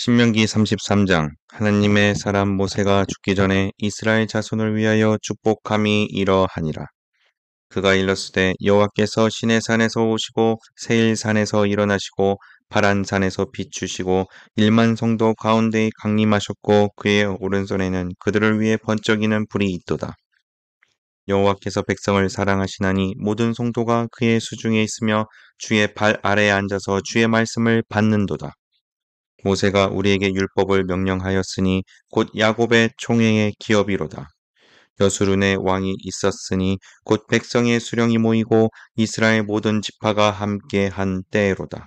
신명기 33장 하나님의 사람 모세가 죽기 전에 이스라엘 자손을 위하여 축복함이 이러하니라. 그가 일렀으되 여호와께서 시내 산에서 오시고 세일 산에서 일어나시고 파란 산에서 비추시고 일만 성도 가운데에 강림하셨고 그의 오른손에는 그들을 위해 번쩍이는 불이 있도다. 여호와께서 백성을 사랑하시나니 모든 성도가 그의 수중에 있으며 주의 발 아래에 앉아서 주의 말씀을 받는도다. 모세가 우리에게 율법을 명령하였으니 곧 야곱의 총행의 기업이로다. 여수룬의 왕이 있었으니 곧 백성의 수령이 모이고 이스라엘 모든 지파가 함께 한 때로다.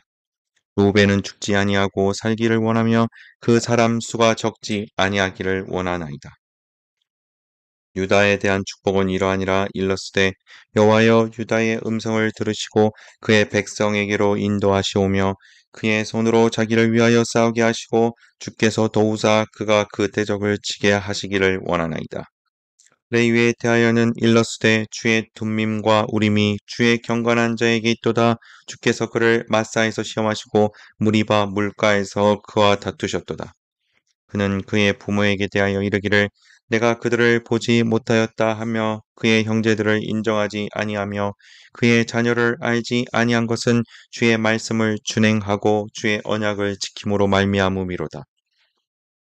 로벤은 죽지 아니하고 살기를 원하며 그 사람 수가 적지 아니하기를 원하나이다. 유다에 대한 축복은 이러하니라 일렀으되 여호와여 유다의 음성을 들으시고 그의 백성에게로 인도하시오며 그의 손으로 자기를 위하여 싸우게 하시고 주께서 도우사 그가 그 대적을 치게 하시기를 원하나이다. 레위에 대하여는 일러스되 주의 둠밈과 우림이 주의 경건한 자에게 있도다 주께서 그를 마사에서 시험하시고 무리바 물가에서 그와 다투셨도다. 그는 그의 부모에게 대하여 이르기를 내가 그들을 보지 못하였다 하며 그의 형제들을 인정하지 아니하며 그의 자녀를 알지 아니한 것은 주의 말씀을 준행하고 주의 언약을 지킴으로 말미암음이로다.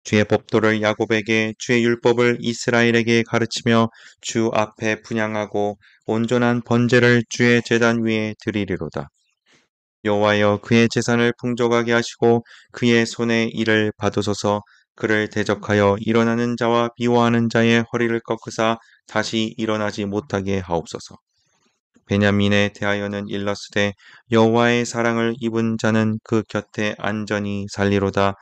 주의 법도를 야곱에게 주의 율법을 이스라엘에게 가르치며 주 앞에 분양하고 온전한 번제를 주의 재단 위에 드리리로다. 여호와여 그의 재산을 풍족하게 하시고 그의 손에 일을 받으소서 그를 대적하여 일어나는 자와 비호하는 자의 허리를 꺾으사 다시 일어나지 못하게 하옵소서. 베냐민에 대하여는 일렀으되 여호와의 사랑을 입은 자는 그 곁에 안전히 살리로다.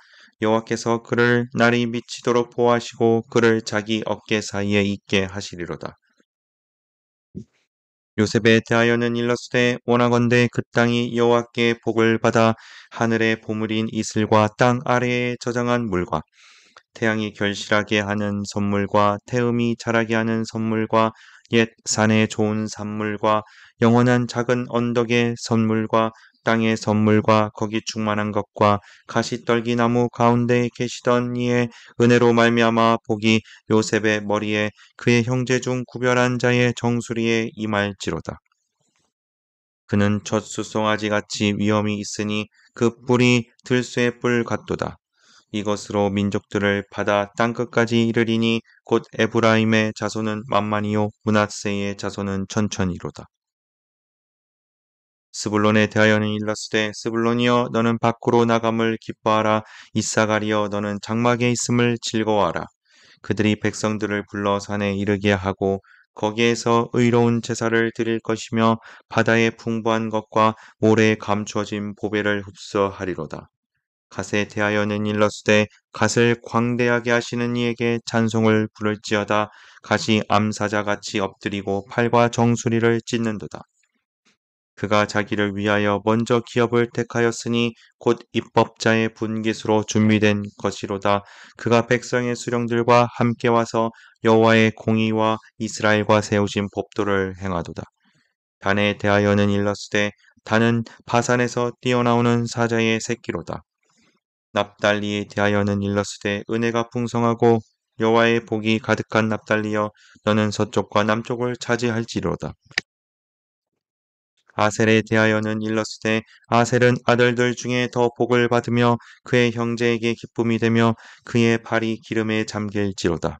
여호와께서 그를 날이 미치도록 보호하시고 그를 자기 어깨 사이에 있게 하시리로다. 요셉에 대하여는 일렀으되 원하건대 그 땅이 여호와께 복을 받아 하늘의 보물인 이슬과 땅 아래에 저장한 물과 태양이 결실하게 하는 선물과 태음이 자라게 하는 선물과 옛 산에 좋은 산물과 영원한 작은 언덕의 선물과 땅의 선물과 거기 충만한 것과 가시떨기나무 가운데 계시던 이의 은혜로 말미암아 복이 요셉의 머리에 그의 형제 중 구별한 자의 정수리에 임할지로다. 그는 첫 수송아지 같이 위험이 있으니 그 뿔이 들쇠의 뿔 같도다. 이것으로 민족들을 받아 땅끝까지 이르리니 곧 에브라임의 자손은 만만이요 문하세의 자손은 천천히로다. 스불론에 대하여는 일렀으되 스불론이여 너는 밖으로 나감을 기뻐하라 이사가리여 너는 장막에 있음을 즐거워하라 그들이 백성들을 불러 산에 이르게 하고 거기에서 의로운 제사를 드릴 것이며 바다의 풍부한 것과 모래에 감추어진 보배를 흡수하리로다 갓에 대하여는 일렀으되 갓을 광대하게 하시는 이에게 찬송을 부를지어다 갓이 암사자같이 엎드리고 팔과 정수리를 찢는도다 그가 자기를 위하여 먼저 기업을 택하였으니 곧 입법자의 분깃으로 준비된 것이로다. 그가 백성의 수령들과 함께 와서 여호와의 공의와 이스라엘과 세우신 법도를 행하도다. 단에 대하여는 일렀으되 단은 바산에서 뛰어나오는 사자의 새끼로다. 납달리에 대하여는 일렀으되 은혜가 풍성하고 여호와의 복이 가득한 납달리여 너는 서쪽과 남쪽을 차지할지로다. 아셀에 대하여는 일렀스되 아셀은 아들들 중에 더 복을 받으며 그의 형제에게 기쁨이 되며 그의 발이 기름에 잠길지로다.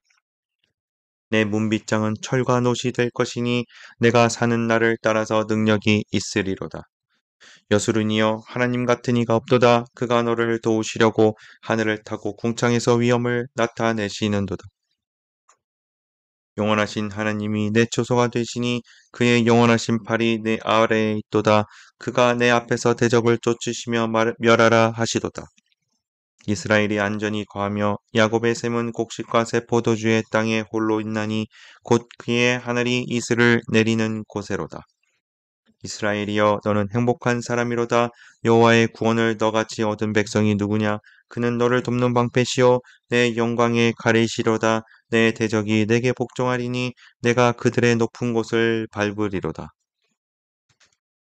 내 문빗장은 철과 노이될 것이니 내가 사는 날을 따라서 능력이 있으리로다. 여수르니여 하나님 같은 이가 없도다 그가 너를 도우시려고 하늘을 타고 궁창에서 위험을 나타내시는도다. 영원하신 하나님이 내 초소가 되시니 그의 영원하신 팔이 내 아래에 있도다. 그가 내 앞에서 대적을 쫓으시며 말, 멸하라 하시도다. 이스라엘이 안전히 거하며 야곱의 샘은 곡식과 새 포도주의 땅에 홀로 있나니 곧 그의 하늘이 이슬을 내리는 곳에로다. 이스라엘이여 너는 행복한 사람이로다 여호와의 구원을 너같이 얻은 백성이 누구냐 그는 너를 돕는 방패시오내 영광의 가리시로다 내 대적이 내게 복종하리니 내가 그들의 높은 곳을 밟으리로다